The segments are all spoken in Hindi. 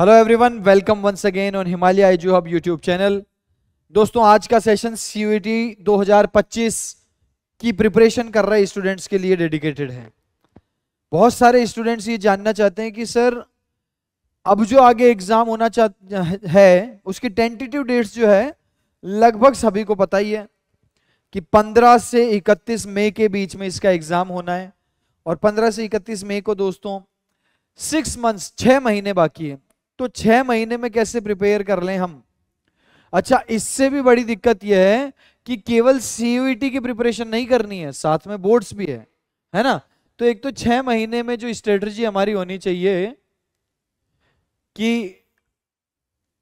hello everyone welcome once again on Himalaya I hub YouTube channel दोस्तों आज का सेशन सी 2025 की प्रिपरेशन कर रहे स्टूडेंट्स के लिए डेडिकेटेड है बहुत सारे स्टूडेंट्स ये जानना चाहते हैं कि सर अब जो आगे एग्ज़ाम होना चाह है उसकी टेंटेटिव डेट्स जो है लगभग सभी को पता ही है कि 15 से 31 मई के बीच में इसका एग्ज़ाम होना है और 15 से 31 मई को दोस्तों सिक्स मंथ्स छः महीने बाकी है तो छह महीने में कैसे प्रिपेयर कर लें हम अच्छा इससे भी बड़ी दिक्कत यह है कि केवल सीयूईटी e की प्रिपरेशन नहीं करनी है साथ में बोर्ड्स भी है है ना तो एक तो छह महीने में जो स्ट्रेटजी हमारी होनी चाहिए कि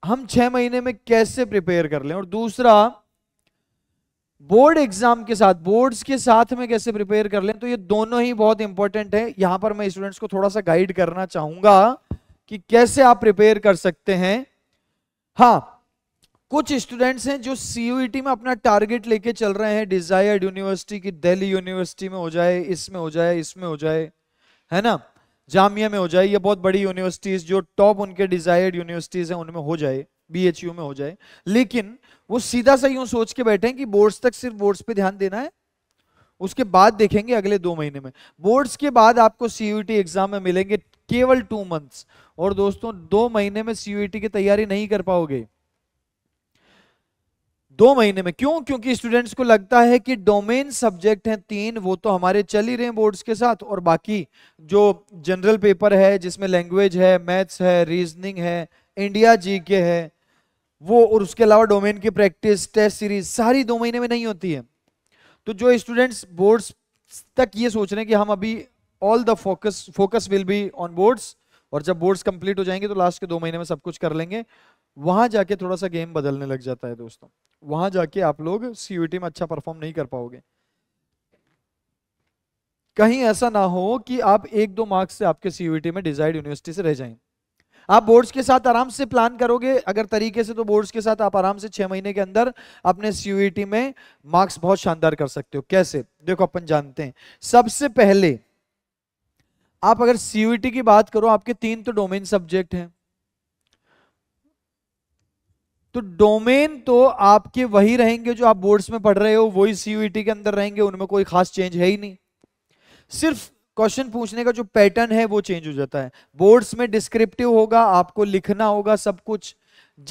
हम छह महीने में कैसे प्रिपेयर कर लें और दूसरा बोर्ड एग्जाम के साथ बोर्ड्स के साथ में कैसे प्रिपेयर कर लें तो ये दोनों ही बहुत इंपॉर्टेंट है यहां पर मैं स्टूडेंट्स को थोड़ा सा गाइड करना चाहूंगा कि कैसे आप प्रिपेयर कर सकते हैं हाँ कुछ स्टूडेंट्स हैं जो सीयूईटी e में अपना टारगेट लेके चल रहे हैं डिजायर्ड यूनिवर्सिटी की दिल्ली यूनिवर्सिटी में हो जाए इसमें हो जाए इसमें हो जाए है ना जामिया में हो जाए ये बहुत बड़ी यूनिवर्सिटीज जो टॉप उनके डिजायर्ड यूनिवर्सिटीज हैं उनमें हो जाए बीएचयू में हो जाए लेकिन वो सीधा सा यूं सोच के बैठे कि बोर्ड्स तक सिर्फ बोर्ड्स पे ध्यान देना है उसके बाद देखेंगे अगले दो महीने में बोर्ड्स के बाद आपको सीयूटी एग्जाम e में मिलेंगे केवल टू मंथ्स और दोस्तों दो महीने में सीयूईटी e की तैयारी नहीं कर पाओगे दो महीने में क्यों क्योंकि स्टूडेंट्स को लगता है कि डोमेन सब्जेक्ट हैं तीन वो तो हमारे चल ही रहे हैं बोर्ड्स के साथ और बाकी जो जनरल पेपर है जिसमें लैंग्वेज है मैथ्स है रीजनिंग है इंडिया जीके है वो और उसके अलावा डोमेन की प्रैक्टिस टेस्ट सीरीज सारी दो महीने में नहीं होती है तो जो स्टूडेंट्स बोर्ड्स तक ये सोच रहे हैं कि हम अभी all the focus focus will be on boards और जब बोर्ड्स कंप्लीट हो जाएंगे तो लास्ट के दो महीने में सब कुछ कर लेंगे वहां जाके थोड़ा सा गेम बदलने लग जाता है दोस्तों वहां जाके आप लोग सीयूटी में अच्छा परफॉर्म नहीं कर पाओगे कहीं ऐसा ना हो कि आप एक दो मार्क्स से आपके सीयूटी में डिजाइड यूनिवर्सिटी से रह जाएं आप बोर्ड्स के साथ आराम से प्लान करोगे अगर तरीके से तो बोर्ड्स के साथ आप आराम से छह महीने के अंदर अपने सीयूटी में मार्क्स बहुत शानदार कर सकते हो कैसे देखो अपन जानते हैं सबसे पहले आप अगर सीयूटी e की बात करो आपके तीन तो डोमेन सब्जेक्ट हैं तो डोमेन तो आपके वही रहेंगे जो आप बोर्ड्स में पढ़ रहे हो वही सीयूटी e के अंदर रहेंगे उनमें कोई खास चेंज है ही नहीं सिर्फ क्वेश्चन पूछने का जो पैटर्न है वो चेंज हो जाता है बोर्ड्स में डिस्क्रिप्टिव होगा आपको लिखना होगा सब कुछ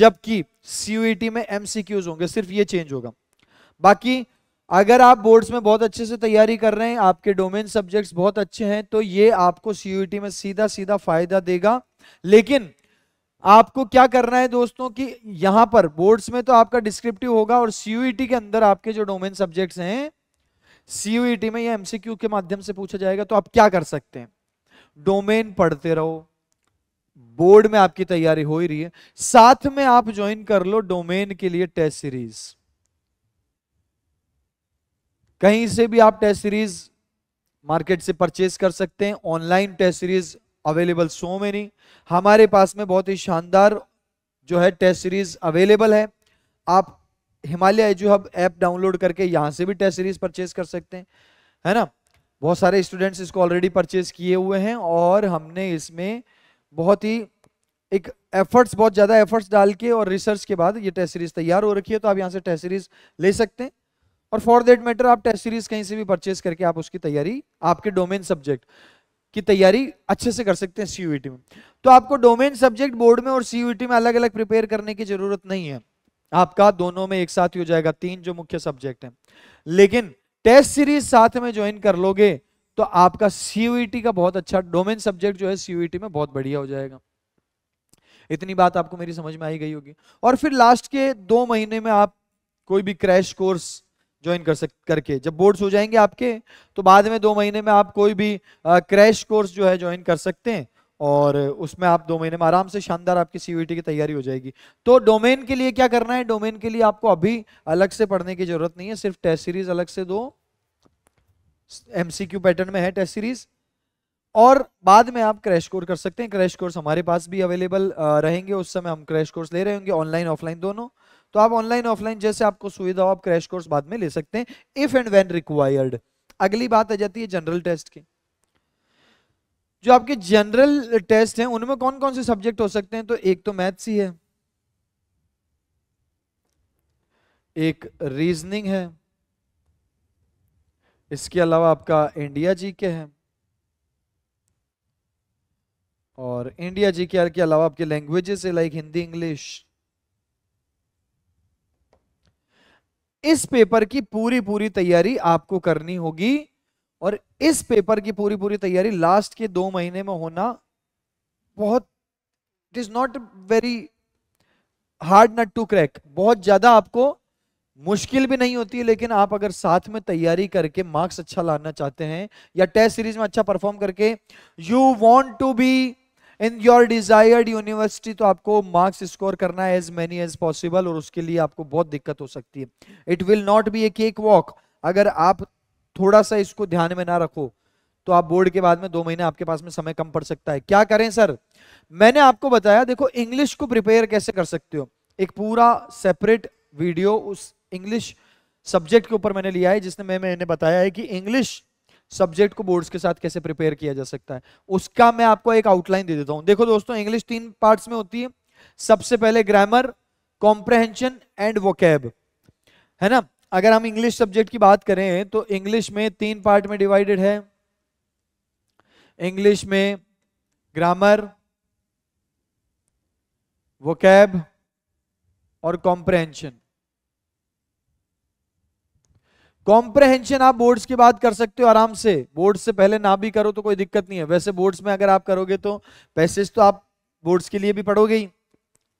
जबकि सीयूटी e में एमसीक्यूज होंगे सिर्फ ये चेंज होगा बाकी अगर आप बोर्ड्स में बहुत अच्छे से तैयारी कर रहे हैं आपके डोमेन सब्जेक्ट्स बहुत अच्छे हैं तो ये आपको सीयूईटी में सीधा सीधा फायदा देगा लेकिन आपको क्या करना है दोस्तों कि यहां पर बोर्ड्स में तो आपका डिस्क्रिप्टिव होगा और सीयूईटी के अंदर आपके जो डोमेन सब्जेक्ट्स हैं सीयूईटी में या एमसीक्यू के माध्यम से पूछा जाएगा तो आप क्या कर सकते हैं डोमेन पढ़ते रहो बोर्ड में आपकी तैयारी हो ही रही है साथ में आप ज्वाइन कर लो डोमेन के लिए टेस्ट सीरीज कहीं से भी आप टेस्ट सीरीज मार्केट से परचेज कर सकते हैं online test series available so many हमारे पास में बहुत ही शानदार जो है टेस्ट सीरीज अवेलेबल है आप Himalaya edu hub app download करके यहाँ से भी टेस्ट सीरीज परचेज कर सकते हैं है ना बहुत सारे स्टूडेंट्स इसको ऑलरेडी परचेज किए हुए हैं और हमने इसमें बहुत ही एक एफर्ट्स बहुत ज़्यादा एफर्ट्स डाल के और रिसर्च के बाद ये टेस्ट सीरीज तैयार हो रखी है तो आप यहाँ से टेस्ट सीरीज ले सकते हैं और फॉर देट मैटर आप टेस्ट सीरीज कहीं से भी परचेज करके आप उसकी तैयारी आपके डोमेन सब्जेक्ट की तैयारी अच्छे से कर सकते हैं सीयूईटी e में तो आपको डोमेन सब्जेक्ट बोर्ड में और सीयूईटी e में अलग अलग प्रिपेयर करने की जरूरत नहीं है आपका दोनों में एक साथ ही हो जाएगा तीन जो मुख्य सब्जेक्ट हैं लेकिन टेस्ट सीरीज साथ में ज्वाइन कर लोगे तो आपका सीयूईटी e का बहुत अच्छा डोमेन सब्जेक्ट जो है सीयूईटी में बहुत बढ़िया हो जाएगा इतनी बात आपको मेरी समझ में आई गई होगी और फिर लास्ट के दो महीने में आप कोई भी क्रैश कोर्स ज्वाइन कर सक करके जब बोर्ड्स हो जाएंगे आपके तो बाद में दो महीने में आप कोई भी क्रैश कोर्स जो है ज्वाइन कर सकते हैं और उसमें आप दो महीने में आराम से शानदार आपकी सी की तैयारी हो जाएगी तो डोमेन के लिए क्या करना है डोमेन के लिए आपको अभी अलग से पढ़ने की जरूरत नहीं है सिर्फ टेस्ट सीरीज अलग से दो एम पैटर्न में है टेस्ट सीरीज और बाद में आप क्रैश कोर्स कर सकते हैं क्रैश कोर्स हमारे पास भी अवेलेबल रहेंगे उस समय हम क्रैश कोर्स ले रहे होंगे ऑनलाइन ऑफलाइन दोनों तो आप ऑनलाइन ऑफलाइन जैसे आपको सुविधा हो आप क्रैश कोर्स बाद में ले सकते हैं इफ एंड वेन रिक्वायर्ड अगली बात आ जाती है जनरल टेस्ट की जो आपके जनरल टेस्ट हैं उनमें कौन कौन से सब्जेक्ट हो सकते हैं तो एक तो मैथ्स ही है एक रीजनिंग है इसके अलावा आपका इंडिया जी के है और इंडिया जी के के अलावा आपके लैंग्वेजेस है लाइक हिंदी इंग्लिश इस पेपर की पूरी पूरी तैयारी आपको करनी होगी और इस पेपर की पूरी पूरी तैयारी लास्ट के दो महीने में होना बहुत it is not very hard nut to crack बहुत ज्यादा आपको मुश्किल भी नहीं होती है लेकिन आप अगर साथ में तैयारी करके मार्क्स अच्छा लाना चाहते हैं या टेस्ट सीरीज में अच्छा परफॉर्म करके you want to be in your desired university तो आपको मार्क्स स्कोर करना है एज मेनी एज पॉसिबल और उसके लिए आपको बहुत दिक्कत हो सकती है it will not be a cakewalk अगर आप थोड़ा सा इसको ध्यान में ना रखो तो आप बोर्ड के बाद में दो महीने आपके पास में समय कम पड़ सकता है क्या करें सर मैंने आपको बताया देखो इंग्लिश को प्रिपेयर कैसे कर सकते हो एक पूरा सेपरेट वीडियो उस इंग्लिश सब्जेक्ट के ऊपर मैंने लिया है जिसने मैं मैंने बताया है कि इंग्लिश सब्जेक्ट को बोर्ड्स के साथ कैसे प्रिपेयर किया जा सकता है उसका मैं आपको एक आउटलाइन दे देता हूं देखो दोस्तों इंग्लिश तीन पार्ट्स में होती है सबसे पहले ग्रामर कॉम्प्रहेंशन एंड वोकैब है ना अगर हम इंग्लिश सब्जेक्ट की बात करें तो इंग्लिश में तीन पार्ट में डिवाइडेड है इंग्लिश में ग्रामर वोकैब और कॉम्प्रहेंशन कॉम्प्रहेंशन आप बोर्ड्स की बात कर सकते हो आराम से बोर्ड्स से पहले ना भी करो तो कोई दिक्कत नहीं है वैसे बोर्ड्स में अगर आप करोगे तो पैसेज तो आप बोर्ड्स के लिए भी पढ़ोगे ही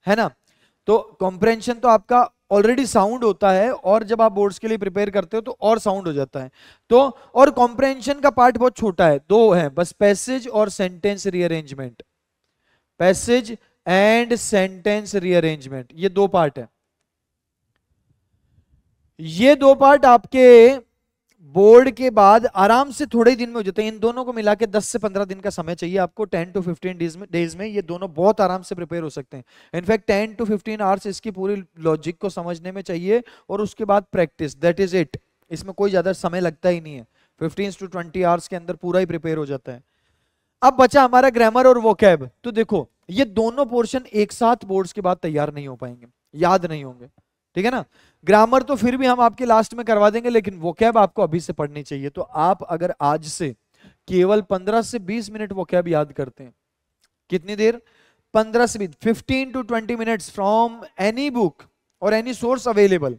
है ना तो कॉम्प्रहेंशन तो आपका ऑलरेडी साउंड होता है और जब आप बोर्ड्स के लिए प्रिपेयर करते हो तो और साउंड हो जाता है तो और कॉम्प्रहेंशन का पार्ट बहुत छोटा है दो है बस पैसेज और sentence rearrangement passage and sentence rearrangement ये दो पार्ट है ये दो पार्ट आपके बोर्ड के बाद आराम से थोड़े दिन में हो जाते हैं इन दोनों को मिला के दस से पंद्रह दिन का समय चाहिए आपको टेन टू फिफ्टीन डेज में डेज में ये दोनों बहुत आराम से प्रिपेयर हो सकते हैं in fact ten to fifteen hours इसकी पूरी लॉजिक को समझने में चाहिए और उसके बाद प्रैक्टिस दैट इज इट इसमें कोई ज़्यादा समय लगता ही नहीं है फिफ्टीन टू ट्वेंटी आवर्स के अंदर पूरा ही प्रिपेयर हो जाता है अब बचा हमारा ग्रामर और वो तो देखो ये दोनों पोर्शन एक साथ बोर्ड के बाद तैयार नहीं हो पाएंगे याद नहीं होंगे ठीक है ना ग्रामर तो फिर भी हम आपके लास्ट में करवा देंगे लेकिन वो कैब आपको अभी से पढ़नी चाहिए तो आप अगर आज से केवल 15 से 20 मिनट वो कैब याद करते हैं कितनी देर 15 से fifteen to 20 minutes from any book और any source available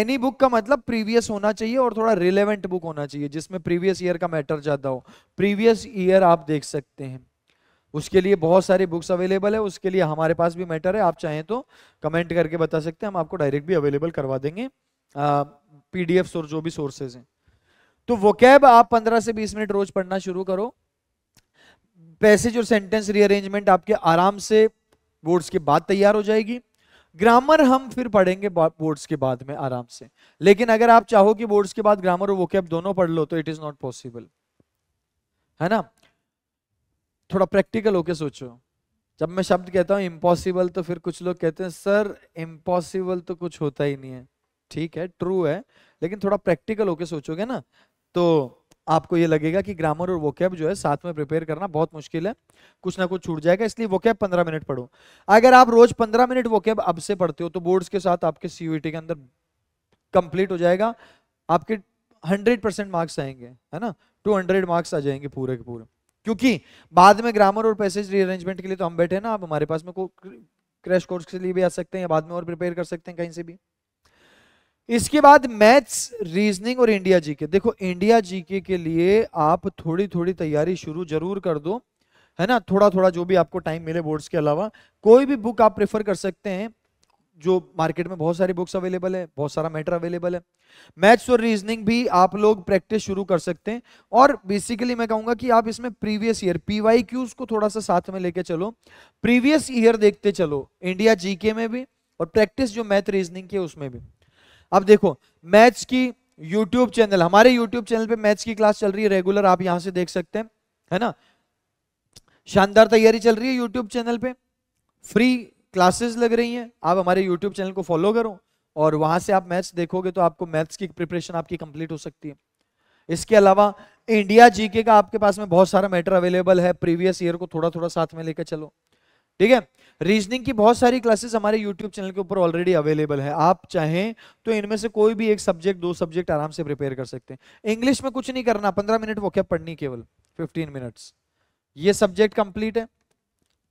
any book का मतलब प्रीवियस होना चाहिए और थोड़ा रिलेवेंट बुक होना चाहिए जिसमें प्रीवियस ईयर का मैटर ज्यादा हो प्रीवियस ईयर आप देख सकते हैं उसके लिए बहुत सारी बुक्स अवेलेबल है उसके लिए हमारे पास भी मैटर है आप चाहें तो कमेंट करके बता सकते हैं हम आपको डायरेक्ट भी अवेलेबल करवा देंगे पीडीएफ और जो भी सोर्सेज हैं तो वो कैब आप पंद्रह से बीस मिनट रोज पढ़ना शुरू करो पैसेज और सेंटेंस रीअरेंजमेंट आपके आराम से बोर्ड्स के बाद तैयार हो जाएगी ग्रामर हम फिर पढ़ेंगे बोर्ड्स के बाद में आराम से लेकिन अगर आप चाहो कि बोर्ड्स के बाद ग्रामर और वो दोनों पढ़ लो तो इट इज नॉट पॉसिबल है ना थोड़ा प्रैक्टिकल होके सोचो जब मैं शब्द कहता हूँ इम्पॉसिबल तो फिर कुछ लोग कहते हैं सर इम्पॉसिबल तो कुछ होता ही नहीं है ठीक है ट्रू है लेकिन थोड़ा प्रैक्टिकल होके सोचोगे ना तो आपको ये लगेगा कि ग्रामर और वोकैब जो है साथ में प्रिपेयर करना बहुत मुश्किल है कुछ ना कुछ छूट जाएगा इसलिए वोकैब पंद्रह मिनट पढ़ो अगर आप रोज पंद्रह मिनट वोकैब अब से पढ़ते हो तो बोर्ड्स के साथ आपके सीयूटी के अंदर कंप्लीट हो जाएगा आपके हंड्रेड परसेंट मार्क्स आएंगे है ना टू हंड्रेड मार्क्स आ जाएंगे पूरे के पूरे क्योंकि बाद में ग्रामर और पैसेज रीअरेंजमेंट के लिए तो हम बैठे ना आप हमारे पास में को क्रैश कोर्स के लिए भी आ सकते हैं या बाद में और प्रिपेयर कर सकते हैं कहीं से भी इसके बाद मैथ्स रीजनिंग और इंडिया जीके देखो इंडिया जीके के लिए आप थोड़ी थोड़ी तैयारी शुरू जरूर कर दो है ना थोड़ा थोड़ा जो भी आपको टाइम मिले बोर्ड्स के अलावा कोई भी बुक आप प्रेफर कर सकते हैं जो मार्केट में बहुत सारी बुक्स अवेलेबल है बहुत सारा मैटर अवेलेबल है मैथ्स और रीजनिंग भी आप लोग प्रैक्टिस शुरू कर सकते हैं और बेसिकली मैं कहूंगा कि आप इसमें प्रीवियस ईयर पीवाई क्यूज को थोड़ा सा साथ में लेके चलो प्रीवियस ईयर देखते चलो इंडिया जीके में भी और प्रैक्टिस जो मैथ रीजनिंग की है उसमें भी अब देखो मैथ्स की यूट्यूब चैनल हमारे यूट्यूब चैनल पर मैथ्स की क्लास चल रही है रेगुलर आप यहां से देख सकते हैं है ना शानदार तैयारी चल रही है यूट्यूब चैनल पे फ्री क्लासेस लग रही हैं आप हमारे यूट्यूब चैनल को फॉलो करो और वहां से आप मैथ्स देखोगे तो आपको मैथ्स की प्रिपरेशन आपकी कंप्लीट हो सकती है इसके अलावा इंडिया जीके का आपके पास में बहुत सारा मैटर अवेलेबल है प्रीवियस ईयर को थोड़ा थोड़ा साथ में लेकर चलो ठीक है रीजनिंग की बहुत सारी क्लासेस हमारे यूट्यूब चैनल के ऊपर ऑलरेडी अवेलेबल है आप चाहें तो इनमें से कोई भी एक सब्जेक्ट दो सब्जेक्ट आराम से प्रिपेयर कर सकते हैं इंग्लिश में कुछ नहीं करना पंद्रह मिनट वो क्या पढ़नी केवल फिफ्टीन मिनट्स ये सब्जेक्ट कंप्लीट है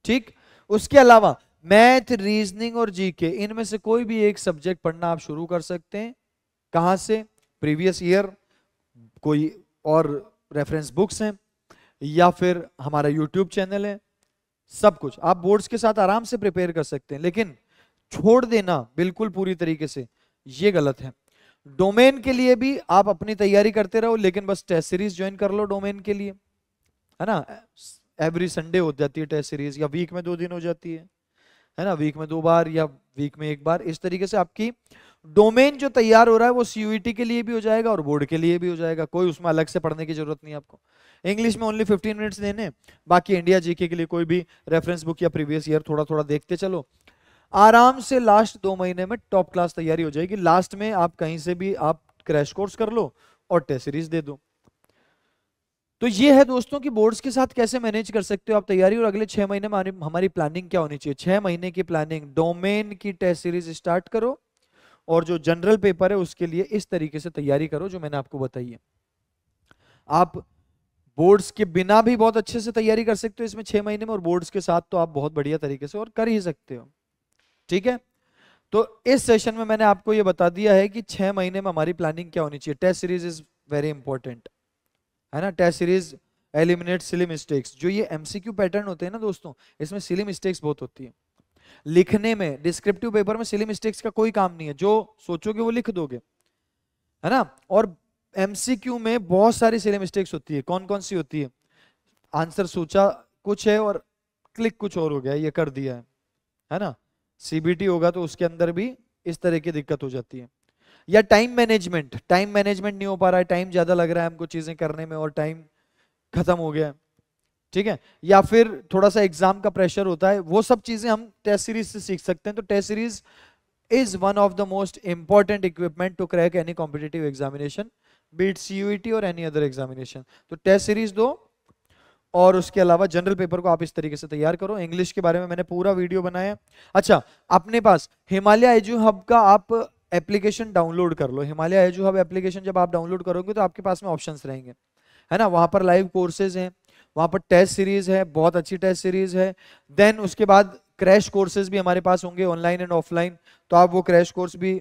ठीक उसके अलावा मैथ रीजनिंग और जीके इनमें से कोई भी एक सब्जेक्ट पढ़ना आप शुरू कर सकते हैं कहाँ से प्रीवियस ईयर कोई और रेफरेंस बुक्स हैं या फिर हमारा यूट्यूब चैनल है सब कुछ आप बोर्ड्स के साथ आराम से प्रिपेयर कर सकते हैं लेकिन छोड़ देना बिल्कुल पूरी तरीके से ये गलत है डोमेन के लिए भी आप अपनी तैयारी करते रहो लेकिन बस टेस्ट सीरीज ज्वाइन कर लो डोमेन के लिए है ना एवरी संडे हो जाती है टेस्ट सीरीज या वीक में दो दिन हो जाती है है ना वीक में दो बार या वीक में एक बार इस तरीके से आपकी डोमेन जो तैयार हो रहा है वो सीयूईटी e के लिए भी हो जाएगा और बोर्ड के लिए भी हो जाएगा कोई उसमें अलग से पढ़ने की जरूरत नहीं आपको इंग्लिश में ओनली 15 मिनट्स देने बाकी इंडिया जीके के लिए कोई भी रेफरेंस बुक या प्रीवियस ईयर थोड़ा थोड़ा देखते चलो आराम से लास्ट दो महीने में टॉप क्लास तैयारी हो जाएगी लास्ट में आप कहीं से भी आप क्रैश कोर्स कर लो और टेस्ट सीरीज दे दो तो ये है दोस्तों कि बोर्ड्स के साथ कैसे मैनेज कर सकते हो आप तैयारी और अगले छह महीने में हमारी प्लानिंग क्या होनी चाहिए छह महीने की प्लानिंग डोमेन की टेस्ट सीरीज स्टार्ट करो और जो जनरल पेपर है उसके लिए इस तरीके से तैयारी करो जो मैंने आपको बताई है आप बोर्ड्स के बिना भी बहुत अच्छे से तैयारी कर सकते हो इसमें छह महीने में और बोर्ड्स के साथ तो आप बहुत बढ़िया तरीके से और कर ही सकते हो ठीक है तो इस सेशन में मैंने आपको ये बता दिया है कि छह महीने में हमारी प्लानिंग क्या होनी चाहिए test series is very important है ना test series eliminate silly mistakes जो ये एमसीक्यू पैटर्न होते हैं ना दोस्तों इसमें सिली मिस्टेक्स बहुत होती है लिखने में डिस्क्रिप्टिव पेपर में सिली मिस्टेक्स का कोई काम नहीं है जो सोचोगे वो लिख दोगे है ना और एमसीक्यू में बहुत सारी सिली मिस्टेक्स होती है कौन कौन सी होती है आंसर सोचा कुछ है और क्लिक कुछ और हो गया ये कर दिया है है ना सीबीटी होगा तो उसके अंदर भी इस तरह की दिक्कत हो जाती है या टाइम मैनेजमेंट टाइम मैनेजमेंट नहीं हो पा रहा है टाइम ज़्यादा लग रहा है हमको चीज़ें करने में और टाइम खत्म हो गया है ठीक है या फिर थोड़ा सा एग्जाम का प्रेशर होता है वो सब चीज़ें हम टेस्ट सीरीज से सीख सकते हैं तो test series is one of the most important equipment to crack any competitive examination BITSAT और एनी अदर एग्जामिनेशन तो टेस्ट सीरीज दो और उसके अलावा जनरल पेपर को आप इस तरीके से तैयार करो इंग्लिश के बारे में मैंने पूरा वीडियो बनाया अच्छा अपने पास हिमालय एजू हब का आप एप्लीकेशन डाउनलोड कर लो हिमालय एजू हब एप्लीकेशन जब आप डाउनलोड करोगे तो आपके पास में ऑप्शन रहेंगे है ना वहाँ पर लाइव कोर्सेज हैं वहाँ पर टेस्ट सीरीज है बहुत अच्छी टेस्ट सीरीज है देन उसके बाद क्रैश कोर्सेज भी हमारे पास होंगे ऑनलाइन एंड ऑफलाइन तो आप वो क्रैश कोर्स भी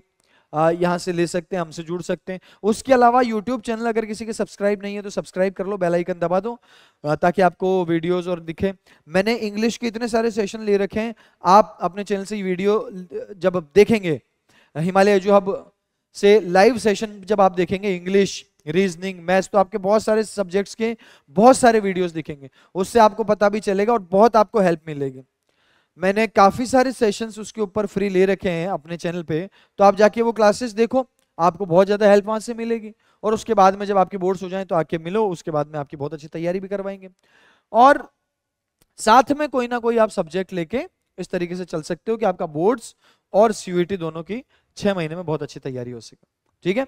यहाँ से ले सकते हैं हमसे जुड़ सकते हैं उसके अलावा यूट्यूब चैनल अगर किसी के सब्सक्राइब नहीं है तो सब्सक्राइब कर लो बेल आइकन दबा दो ताकि आपको वीडियोस और दिखे मैंने इंग्लिश के इतने सारे सेशन ले रखे हैं आप अपने चैनल से वीडियो जब देखेंगे हिमालय जो अब से लाइव सेशन जब आप देखेंगे इंग्लिश रीजनिंग मैथ्स तो आपके बहुत सारे सब्जेक्ट्स के बहुत सारे वीडियोस दिखेंगे उससे आपको पता भी चलेगा और बहुत आपको हेल्प मिलेगी मैंने काफ़ी सारे सेशंस उसके ऊपर फ्री ले रखे हैं अपने चैनल पे तो आप जाके वो क्लासेस देखो आपको बहुत ज़्यादा हेल्प वहाँ से मिलेगी और उसके बाद में जब आपके बोर्ड्स हो जाए तो आके मिलो उसके बाद में आपकी बहुत अच्छी तैयारी भी करवाएंगे और साथ में कोई ना कोई आप सब्जेक्ट लेके इस तरीके से चल सकते हो कि आपका बोर्ड्स और सीयूटी दोनों की छह महीने में बहुत अच्छी तैयारी हो सके ठीक है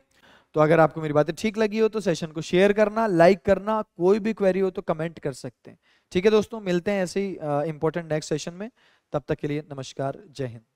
तो अगर आपको मेरी बातें ठीक लगी हो तो सेशन को शेयर करना लाइक करना कोई भी क्वेरी हो तो कमेंट कर सकते हैं ठीक है दोस्तों मिलते हैं ऐसे ही इंपॉर्टेंट नेक्स्ट सेशन में तब तक के लिए नमस्कार जय हिंद